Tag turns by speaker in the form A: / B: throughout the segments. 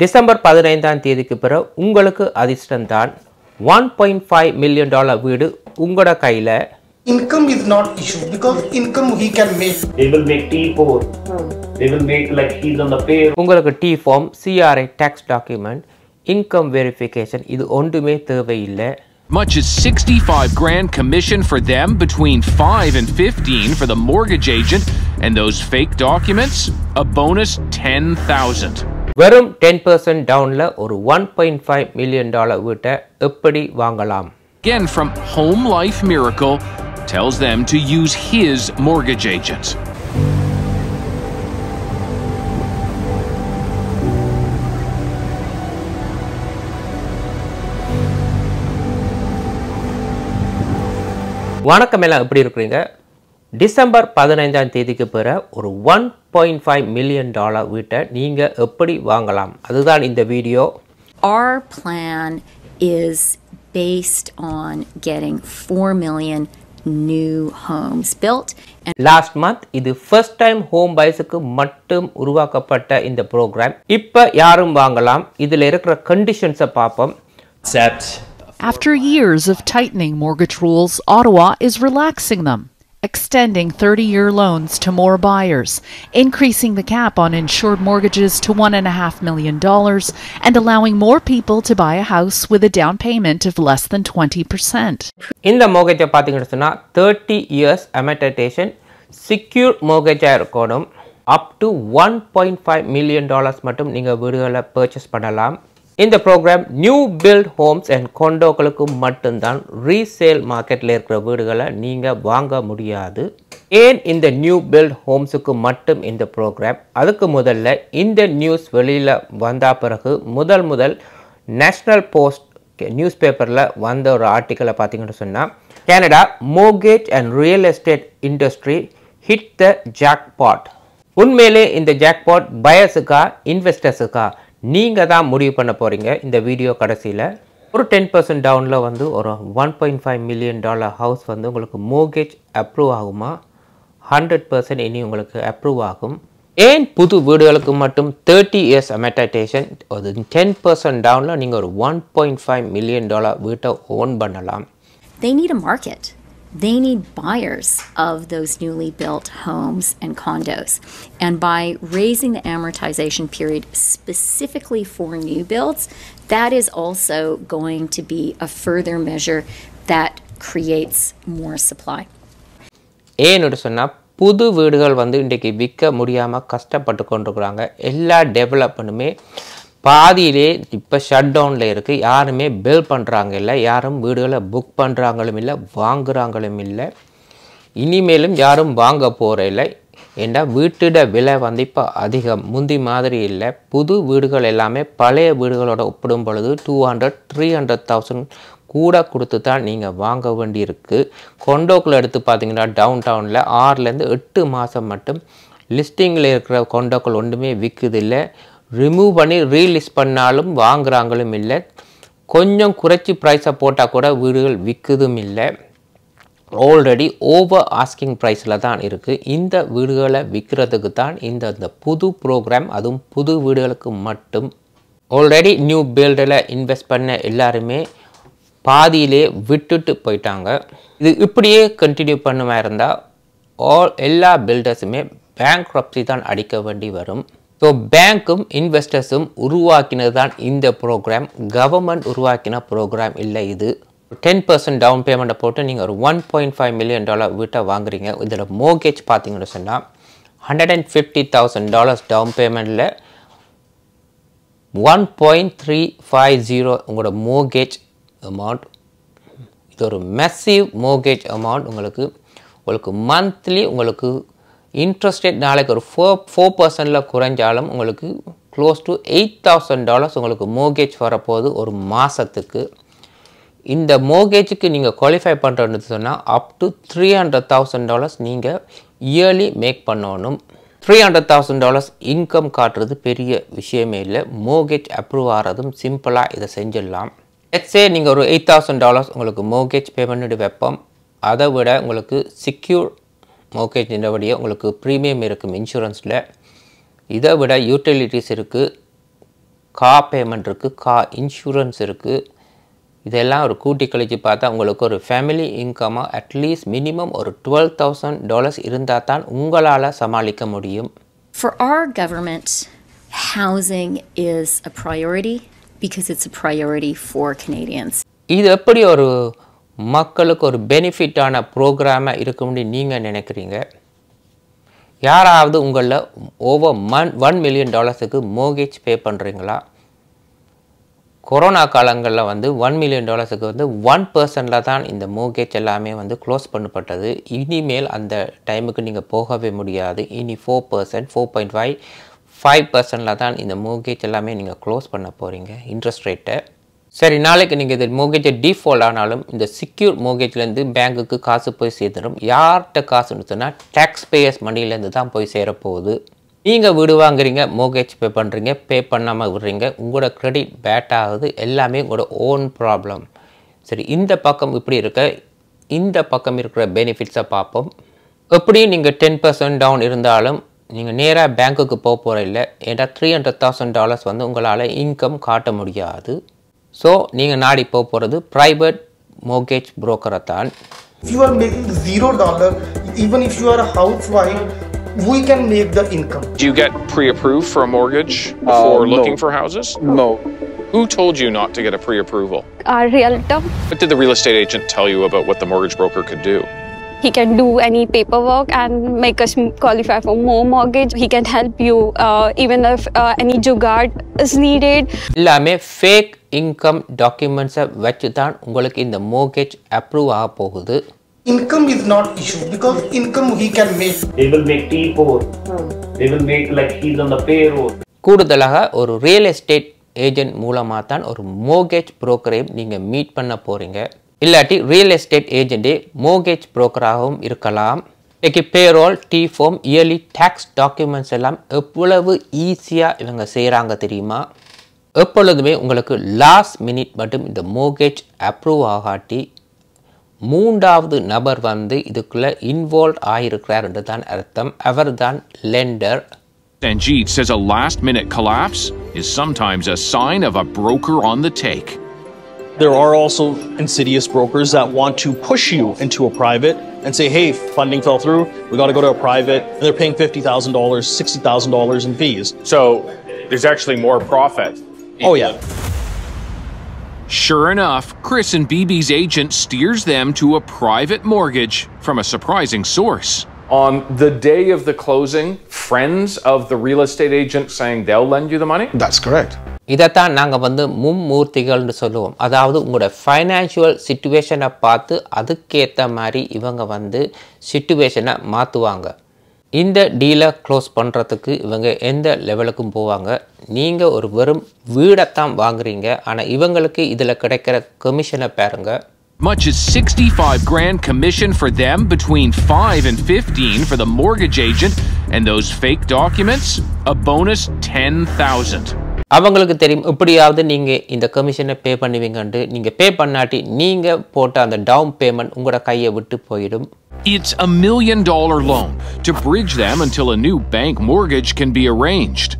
A: December பதினைந்தாம் தேதிக்கு பிறகு உங்களுக்கு அதிர்ஷ்டம்தான் one point five million dollar வீடு உங்களோட கையில் income is not issue because income he can make they will make T four they will make like he is on the pay உங்களுக்கு T form CRI tax document income verification இது ஒன்றுமே தேவையில்லை Much as
B: 65 grand commission for them between 5 and 15 for the mortgage agent and those fake documents, a bonus 10,000.
A: வெறும் ten percent டவுன்ல ஒரு one point five million dollar வீட்டை எப்படி வாங்கலாம்
B: Again from Home Life Miracle tells them to use his mortgage agents.
A: வணக்கம் எல்லாம் எப்படி இருக்கிறீங்க டிசம்பர் பதினைந்தாம் தேதிக்கு பிற ஒரு one point five million dollar வீட்டை நீங்கள் எப்படி வாங்கலாம் அதுதான் இந்த video
B: our plan is based on getting four million new homes
A: built last month இது ஃபர்ஸ்ட் டைம் ஹோம் பைஸுக்கு மட்டும் உருவாக்கப்பட்ட இந்த ப்ரோக்ராம் இப்போ யாரும் வாங்கலாம் இதில் இருக்கிற கண்டிஷன்ஸை பார்ப்போம் After years of
B: tightening mortgage rules, Ottawa is relaxing them. extending 30-year loans to more buyers, increasing the cap on insured mortgages to $1.5 million, and allowing more people to buy a house with a down payment of less than 20%.
A: In the mortgage, 30 years amortization, secure mortgage I up up to 1.5 million dollars. Million dollars மட்டும் நீங்கள் இந்த programme new build homes and கொண்டோக்களுக்கு மட்டும்தான் resale மார்க்கெட்டில் இருக்கிற வீடுகளை நீங்கள் வாங்க முடியாது ஏன் இந்த நியூ பில்ட் ஹோம்ஸுக்கு மட்டும் இந்த ப்ரோக்ராம் அதுக்கு முதல்ல இந்த நியூஸ் வெளியில் வந்த பிறகு முதல் முதல் நேஷ்னல் போஸ்ட் நியூஸ் பேப்பரில் வந்த ஒரு ஆர்டிக்கலை பார்த்தீங்கன்னு சொன்னால் Canada mortgage and real estate industry hit the jackpot உண்மையிலே இந்த ஜாக்பாட் பயர்ஸுக்கா இன்வெஸ்டர்ஸுக்கா நீங்கள் தான் முடிவு பண்ண போகிறீங்க இந்த வீடியோ கடைசியில் ஒரு டென் பர்சன்ட் டவுனில் வந்து ஒரு one point five million dollar house வந்து உங்களுக்கு மோகேஜ் அப்ரூவ் ஆகுமா ஹண்ட்ரட் பர்சன்ட் இனி உங்களுக்கு அப்ரூவ் ஆகும் ஏன் புது வீடுகளுக்கு மட்டும் தேர்ட்டி இயர்ஸ் அமெட்டேஷன் ஒரு டென் பர்சன்ட் டவுனில் நீங்கள் ஒரு one point five million dollar வீட்டை ஓன் பண்ணலாம்
B: They need a market. they need buyers of those newly built homes and condos. And by raising the amortization period specifically for new builds, that is also going to be a further measure that creates more supply.
A: ஏன்னு சொன்னால் புது வீடுகள் வந்து இன்றைக்கி விற்க முடியாமல் கஷ்டப்பட்டு கொண்டிருக்கிறாங்க எல்லா டெவலப்மெண்ட்டுமே பாதியிலே இப்போ ஷட் டவுனில் இருக்குது யாருமே பில் பண்ணுறாங்க இல்லை யாரும் வீடுகளை புக் பண்ணுறாங்களும் இல்லை வாங்குகிறாங்களும் இல்லை இனிமேலும் யாரும் வாங்க போகிற இல்லை ஏன்னா வீட்டிட விலை வந்து இப்போ அதிகம் முந்தி மாதிரி இல்லை புது வீடுகள் எல்லாமே பழைய வீடுகளோட ஒப்பிடும் பொழுது two hundred three hundred thousand கூட கொடுத்து தான் நீங்கள் வாங்க வேண்டியிருக்கு கொண்டோக்கில் எடுத்து பார்த்தீங்கன்னா டவுன் டவுனில் ஆறுலேருந்து எட்டு மாதம் மட்டும் லிஸ்டிங்கில் இருக்கிற கொண்டோக்கள் ஒன்றுமே இல்லை ரிமூவ் பண்ணி ரீலிஸ் பண்ணாலும் வாங்குகிறாங்களும் இல்லை கொஞ்சம் குறைச்சி ப்ரைஸை போட்டால் கூட வீடுகள் விற்குதும் இல்லை ஆல்ரெடி ஓவர் ஆஸ்கிங் ப்ரைஸில் தான் இருக்குது இந்த வீடுகளை விற்கிறதுக்கு தான் இந்த இந்த புது ப்ரோக்ராம் அதுவும் புது வீடுகளுக்கு மட்டும் ஆல்ரெடி நியூ பில்டில் இன்வெஸ்ட் பண்ண எல்லாருமே பாதியிலே விட்டுட்டு போயிட்டாங்க இது இப்படியே கண்டினியூ பண்ணுமா இருந்தால் ஆல் எல்லா பில்டர்ஸுமே பேங்க் தான் அடிக்க வேண்டி வரும் ஸோ பேங்க்கும் இன்வெஸ்டர்ஸும் உருவாக்கினது தான் இந்த ப்ரோக்ராம் கவர்மெண்ட் உருவாக்கின ப்ரோக்ராம் இல்லை இது டென் பர்சன்ட் டவுன் பேமெண்ட்டை போட்டு நீங்கள் ஒரு one point five million dollar வீட்டை வாங்குறீங்க இதில் மோகேஜ் பார்த்தீங்கன்னு சொன்னால் hundred and fifty thousand dollars down பேமெண்ட்டில் one point three five zero உங்களோட மோகேஜ் அமௌண்ட் இது ஒரு மெஸ்ஸிவ் மோகேஜ் அமௌண்ட் உங்களுக்கு உங்களுக்கு மந்த்லி உங்களுக்கு இன்ட்ரெஸ்ட் ரேட் நாளைக்கு ஒரு ஃபோர் ஃபோர் பர்சன்டில் குறைஞ்சாலும் உங்களுக்கு close to eight thousand dollars உங்களுக்கு மோகேஜ் வரப்போகுது ஒரு மாதத்துக்கு இந்த மோகேஜுக்கு நீங்கள் குவாலிஃபை பண்ணுறதுன்னு சொன்னால் up to three hundred thousand dollars நீங்கள் இயர்லி மேக் பண்ணணும் three hundred thousand dollars income காட்டுறது பெரிய விஷயமே இல்லை மோகேஜ் அப்ரூவ் ஆகிறதும் சிம்பிளாக இதை செஞ்சிடலாம் லெட்ஸே நீங்கள் ஒரு எயிட் தௌசண்ட் டாலர்ஸ் உங்களுக்கு மோகேஜ் பேமெண்ட்டு வைப்போம் அதை விட உங்களுக்கு சிக்யூர் மோக்கேஜ் நிலவடியே உங்களுக்கு ப்ரீமியம் இருக்கும் இன்சூரன்ஸில் இதை விட யூட்டிலிட்டிஸ் இருக்குது கா பேமெண்ட் இருக்குது கா இன்சூரன்ஸ் இருக்குது இதெல்லாம் ஒரு கூட்டி கழித்து பார்த்தா உங்களுக்கு ஒரு ஃபேமிலி இன்கமாக அட்லீஸ்ட் மினிமம் ஒரு டுவெல் தௌசண்ட் டாலர்ஸ் இருந்தால் தான் உங்களால் சமாளிக்க முடியும்
B: for our government housing is a priority because it's a for Canadians
A: இது எப்படி ஒரு மக்களுக்கு ஒரு பெனிஃபிட்டான ப்ரோக்ராமாக இருக்கும்னு நீங்கள் நினைக்கிறீங்க யாராவது உங்களில் ஓவர் மன் ஒன் மில்லியன் டாலர்ஸுக்கு மோகேஜ் பே பண்ணுறீங்களா கொரோனா காலங்களில் வந்து ஒன் மில்லியன் டாலர்ஸுக்கு வந்து ஒன் பர்சனில் தான் இந்த மோகேஜ் எல்லாமே வந்து க்ளோஸ் பண்ணப்பட்டது இனிமேல் அந்த டைமுக்கு நீங்கள் போகவே முடியாது இனி four percent four point five five பர்சனில் தான் இந்த மோகேஜ் எல்லாமே நீங்கள் க்ளோஸ் பண்ண போகிறீங்க இன்ட்ரெஸ்ட் ரேட்டை சரி நாளைக்கு நீங்கள் இது மோகேஜை டிஃபால்ட் ஆனாலும் இந்த செக்யூர் மோகேஜ்லேருந்து பேங்க்குக்கு காசு போய் சேர்த்துடும் யார்கிட்ட காசுன்னு சொன்னால் டேக்ஸ் பேயர்ஸ் மணிலேருந்து தான் போய் சேரப்போகுது நீங்கள் வீடு வாங்குறீங்க மோகேஜ் பே பண்ணுறீங்க பே பண்ணாமல் விடுறீங்க உங்களோட க்ரெடிட் பேட் ஆகுது எல்லாமே உங்களோட ஓன் ப்ராப்ளம் சரி இந்த பக்கம் இப்படி இருக்க இந்த பக்கம் இருக்கிற பெனிஃபிட்ஸை பார்ப்போம் எப்படியும் நீங்கள் டென் பர்சன்ட் டவுன் இருந்தாலும் நீங்கள் நேராக பேங்குக்கு போக போகிற இல்லை ஏன்னா த்ரீ ஹண்ட்ரட் தௌசண்ட் டாலர்ஸ் வந்து உங்களால் இன்கம் காட்ட முடியாது So, நீங்கள் நாடி போக போகிறது ப்ரைவேட் மோர்கேஜ் புரோக்கரை தான் If you are making zero dollar, even if you are a housewife, we can make the income.
B: Do you get pre-approved for a mortgage before uh, no. looking for houses? No. Who told you not to get a pre-approval?
A: Our realtor.
B: What did the real estate agent tell you about what the mortgage broker could do?
A: He can do any paperwork and make us qualify for more mortgage. He can help you uh, even if uh, any guard is needed. fake income டாக்குமெண்ட்ஸை வச்சு தான் உங்களுக்கு இந்த mortgage approve ஆக போகுது income is not income because income he can make. They will make
B: T4. Hmm. They will make like he's on the payroll.
A: கூடுதலாக ஒரு real estate agent மூலமாக தான் ஒரு மோகேஜ் புரோக்கரையும் நீங்கள் மீட் பண்ண போகிறீங்க இல்லாட்டி ரியல் எஸ்டேட் ஏஜென்ட்டே மோகேஜ் புரோக்கராகவும் இருக்கலாம் இன்னைக்கு payroll T form yearly tax documents எல்லாம் எவ்வளவு ஈஸியாக இவங்க செய்கிறாங்க தெரியுமா எப்பொழுதுமே உங்களுக்கு லாஸ்ட் மினிட் மட்டும் இந்த மோகேஜ் அப்ரூவ் ஆகாட்டி மூன்றாவது நபர் வந்து இதுக்குள்ளே இன்வால்வ் ஆகியிருக்கிறார் என்று தான் அர்த்தம் அவர் தான் lender
B: Sanjeev says a last minute collapse is sometimes a sign of a broker on the take. There are also insidious brokers that want to push you into a private and say, hey, funding fell through, we got to go to a private, and they're paying $50,000, $60,000 in fees. So there's actually more profit Oh, yeah. Sure enough, Chris and BB's agent steers them to a private mortgage from a surprising source. On the day of the closing, friends of the real estate agent saying they'll lend you the money?
A: That's correct. இதைத்தான் நாங்கள் வந்து மும்மூர்த்திகள்னு சொல்லுவோம் அதாவது உங்களோட financial சுச்சுவேஷனை பார்த்து அதுக்கேற்ற மாதிரி இவங்க வந்து சுச்சுவேஷனை மாற்றுவாங்க இந்த டீலை க்ளோஸ் பண்ணுறதுக்கு இவங்க எந்த லெவலுக்கும் போவாங்க நீங்கள் ஒரு வெறும் வீடைத்தான் வாங்குறீங்க ஆனால் இவங்களுக்கு இதில் கிடைக்கிற கமிஷனை பாருங்க Much as
B: 65 grand commission for them between 5 and 15 for the mortgage agent and those fake documents a bonus 10000
A: அவங்களுக்கு தெரியும் எப்படியாவது நீங்கள் இந்த கமிஷனை பே பண்ணுவீங்கன்ட்டு நீங்கள் பே பண்ணாட்டி நீங்கள் போட்ட அந்த டவுன் பேமெண்ட் உங்களோட கையை விட்டு போயிடும் It's a million dollar loan to bridge them
B: until a new bank mortgage can be arranged.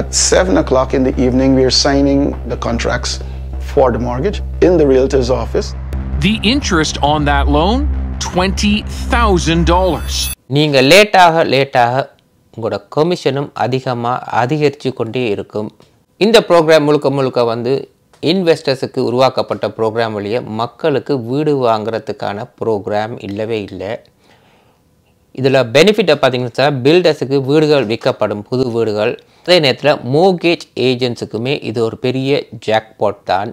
B: At 7
A: o'clock in the evening, we are
B: signing the contracts for the mortgage in the realtor's office. The interest
A: on that loan, $20,000. நீங்கள் லேட்டாக லேட்டாக உங்களோட கமிஷனும் அதிகமாக அதிகரித்து கொண்டே இருக்கும் இந்த program முழுக்க முழுக்க வந்து இன்வெஸ்டர்ஸுக்கு உருவாக்கப்பட்ட ப்ரோக்ராம் வழியே மக்களுக்கு வீடு வாங்குறதுக்கான ப்ரோக்ராம் இல்லவே இல்லை இதில் பெனிஃபிட்டை பார்த்தீங்கன்னா சார் பில்டர்ஸுக்கு வீடுகள் விற்கப்படும் புது வீடுகள் அதே நேரத்தில் மோகேஜ் ஏஜென்ட்ஸுக்குமே இது ஒரு பெரிய ஜாக்பாட் தான்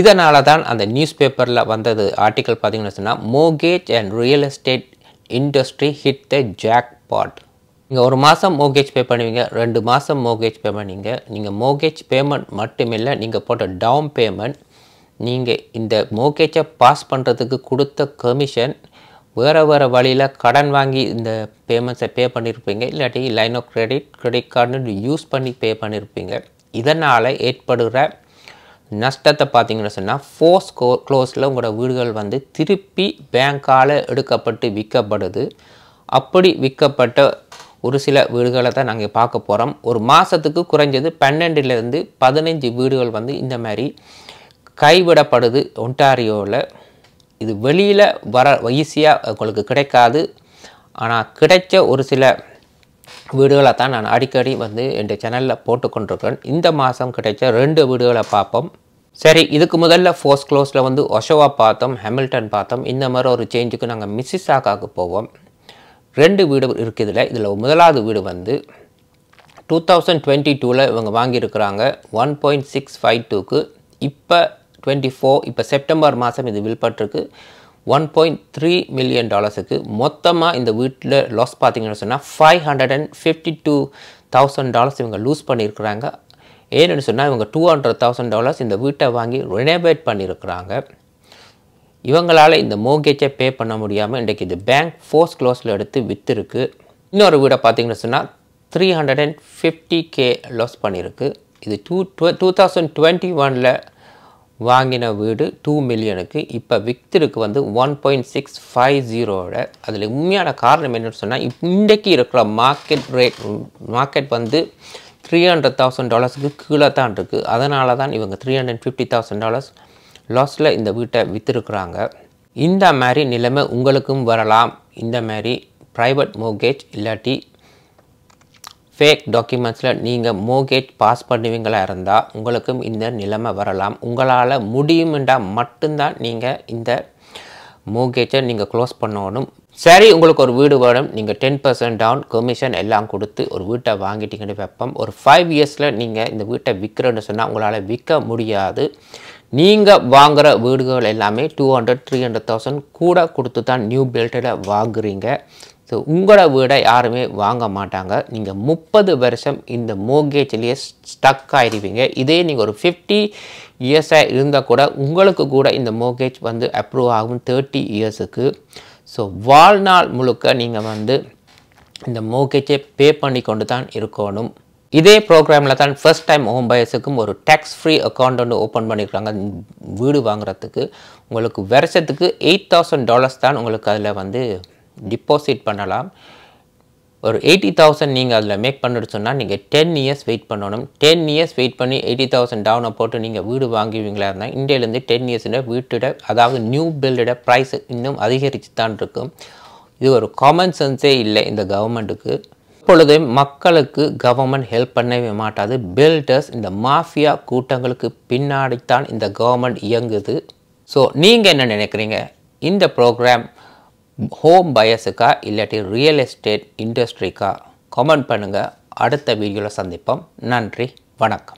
A: இதனால தான் அந்த நியூஸ் பேப்பரில் வந்தது ஆர்டிக்கல் பார்த்தீங்கன்னு சொன்னால் mortgage and real estate industry hit the jackpot நீங்கள் ஒரு மாதம் மோகேஜ் பே பண்ணுவீங்க ரெண்டு மாதம் மோகேஜ் பே பண்ணுவீங்க நீங்கள் மோகேஜ் பேமெண்ட் மட்டுமில்லை நீங்கள் போட்ட டவுன் பேமெண்ட் நீங்கள் இந்த மோகேஜை பாஸ் பண்ணுறதுக்கு கொடுத்த கமிஷன் வேறு வேறு வழியில் கடன் வாங்கி இந்த பேமெண்ட்ஸை பே பண்ணியிருப்பீங்க இல்லாட்டி லைன் ஆஃப் கிரெடிட் கிரெடிட் கார்டுன்னு யூஸ் பண்ணி பே பண்ணியிருப்பீங்க இதனால் ஏற்படுகிற நஷ்டத்தை பார்த்தீங்கன்னு சொன்னால் ஃபோர்ஸ் கோ க்ளோஸில் உங்களோட வீடுகள் வந்து திருப்பி பேங்க்கால் எடுக்கப்பட்டு விற்கப்படுது அப்படி விற்கப்பட்ட ஒரு சில வீடுகளை தான் நாங்கள் பார்க்க போகிறோம் ஒரு மாதத்துக்கு குறைஞ்சது பன்னெண்டுலேருந்து பதினஞ்சு வீடுகள் வந்து இந்த மாதிரி கைவிடப்படுது ஒன்டாரியோவில் இது வெளியில் வர ஈஸியாக உங்களுக்கு கிடைக்காது ஆனால் கிடைச்ச ஒரு சில வீடுகளை தான் நான் அடிக்கடி வந்து என் சேனலில் போட்டுக்கொண்டிருக்கேன் இந்த மாதம் கிடைச்ச ரெண்டு வீடுகளை பார்ப்போம் சரி இதுக்கு முதல்ல ஃபோர்ஸ் க்ளோஸில் வந்து ஒஷோவா பார்த்தோம் ஹெமில்டன் பார்த்தோம் இந்த மாதிரி ஒரு சேஞ்சுக்கு நாங்கள் மிஸ்ஸிசாக்காவுக்கு போவோம் ரெண்டு வீடு இருக்குது இதில் இதில் முதலாவது வீடு வந்து டூ தௌசண்ட் டுவெண்ட்டி டூவில் இவங்க வாங்கியிருக்கிறாங்க ஒன் பாயிண்ட் சிக்ஸ் ஃபைவ் டூக்கு இப்போ டுவெண்ட்டி ஃபோர் இப்போ செப்டம்பர் மாதம் இது வில்பட்டிருக்கு ஒன் பாயிண்ட் த்ரீ மில்லியன் டாலர்ஸுக்கு மொத்தமாக இந்த வீட்டில் லாஸ் பார்த்தீங்கன்னு சொன்னால் five hundred and fifty two thousand dollars இவங்க லூஸ் பண்ணியிருக்கிறாங்க ஏன்னு சொன்னால் இவங்க டூ ஹண்ட்ரட் தௌசண்ட் டாலர்ஸ் இந்த வீட்டை வாங்கி ரெனோவேட் பண்ணியிருக்கிறாங்க இவங்களால் இந்த மோகேஜை பே பண்ண முடியாமல் இன்றைக்கு இது பேங்க் ஃபோர்ஸ் க்ளோஸில் எடுத்து விற்றுருக்கு இன்னொரு வீடை பார்த்தீங்கன்னு சொன்னால் three hundred and fifty K loss பண்ணியிருக்கு இது டூ டூ தௌசண்ட் டுவெண்ட்டி ஒனில் வாங்கின வீடு டூ மில்லியனுக்கு இப்போ விக்திருக்கு வந்து ஒன் பாயிண்ட் சிக்ஸ் ஃபைவ் ஜீரோவோட அதில் உண்மையான காரணம் என்னென்னு சொன்னால் இன்றைக்கு இருக்கிற மார்க்கெட் ரேட் மார்க்கெட் வந்து த்ரீ ஹண்ட்ரட் தௌசண்ட் டாலர்ஸுக்கு கீழே தான் இருக்குது அதனால தான் இவங்க three hundred fifty thousand dollars லாஸில் இந்த வீட்டை விற்றுருக்குறாங்க இந்த மாதிரி நிலைமை உங்களுக்கும் வரலாம் இந்த மாதிரி ப்ரைவேட் மோகேஜ் இல்லாட்டி ஃபேக் டாக்குமெண்ட்ஸில் நீங்கள் மோகேஜ் பாஸ் பண்ணுவீங்களா இருந்தால் உங்களுக்கும் இந்த நிலைமை வரலாம் உங்களால் முடியுமென்றால் மட்டும்தான் நீங்கள் இந்த மோகேஜை நீங்கள் க்ளோஸ் பண்ணணும் சரி உங்களுக்கு ஒரு வீடு வேணும் நீங்கள் டென் பர்சன்ட் டவுன் கமிஷன் எல்லாம் கொடுத்து ஒரு வீட்டை வாங்கிட்டீங்கன்னு வைப்போம் ஒரு ஃபைவ் இயர்ஸில் நீங்கள் இந்த வீட்டை விற்கிறேன்னு சொன்னால் உங்களால் விற்க முடியாது நீங்கள் வாங்குகிற வீடுகள் எல்லாமே two hundred three hundred thousand கூட கொடுத்து தான் நியூ பில்டில் வாங்குறீங்க ஸோ உங்களோட வீடை யாருமே வாங்க மாட்டாங்க நீங்கள் முப்பது வருஷம் இந்த மோகேஜ்லேயே ஸ்டக் ஆகிடுவீங்க இதே நீங்கள் ஒரு ஃபிஃப்டி இயர்ஸாக இருந்தால் கூட உங்களுக்கு கூட இந்த மோகேஜ் வந்து அப்ரூவ் ஆகும் தேர்ட்டி இயர்ஸுக்கு ஸோ வாழ்நாள் முழுக்க நீங்கள் வந்து இந்த மோகேஜை பே பண்ணி கொண்டு தான் இருக்கணும் இதே ப்ரோக்ராமில் தான் ஃபஸ்ட் டைம் ஹோம் பயர்ஸுக்கும் ஒரு டேக்ஸ் ஃப்ரீ அக்கௌண்ட் ஒன்று ஓப்பன் பண்ணியிருக்காங்க வீடு வாங்குறதுக்கு உங்களுக்கு வருஷத்துக்கு எயிட் தௌசண்ட் டாலர்ஸ் தான் உங்களுக்கு அதில் வந்து டிப்பாசிட் பண்ணலாம் ஒரு எயிட்டி தௌசண்ட் நீங்கள் அதில் மேக் பண்ணிட்டு சொன்னால் நீங்கள் டென் இயர்ஸ் வெயிட் பண்ணணும் டென் இயர்ஸ் வெயிட் பண்ணி எயிட்டி தௌசண்ட் டவுனை போட்டு நீங்கள் வீடு வாங்குவீங்களா இருந்தால் இந்தியிலேருந்து டென் இயர்ஸில் வீட்டோட அதாவது நியூ பில்டோட ப்ரைஸ் இன்னும் அதிகரித்து தான் இருக்கும் இது ஒரு காமன் சென்ஸே இல்லை இந்த கவர்மெண்ட்டுக்கு இப்பொழுது மக்களுக்கு கவர்மெண்ட் ஹெல்ப் பண்ணவே மாட்டாது பில்டர்ஸ் இந்த மாஃபியா கூட்டங்களுக்கு பின்னாடித்தான் இந்த கவர்மெண்ட் இயங்குது ஸோ நீங்கள் என்ன நினைக்கிறீங்க இந்த ப்ரோக்ராம் ஹோம் பயஸுக்கா இல்லாட்டி ரியல் எஸ்டேட் இண்டஸ்ட்ரிக்கா கமெண்ட் பண்ணுங்கள் அடுத்த வீடியோவில் சந்திப்போம் நன்றி வணக்கம்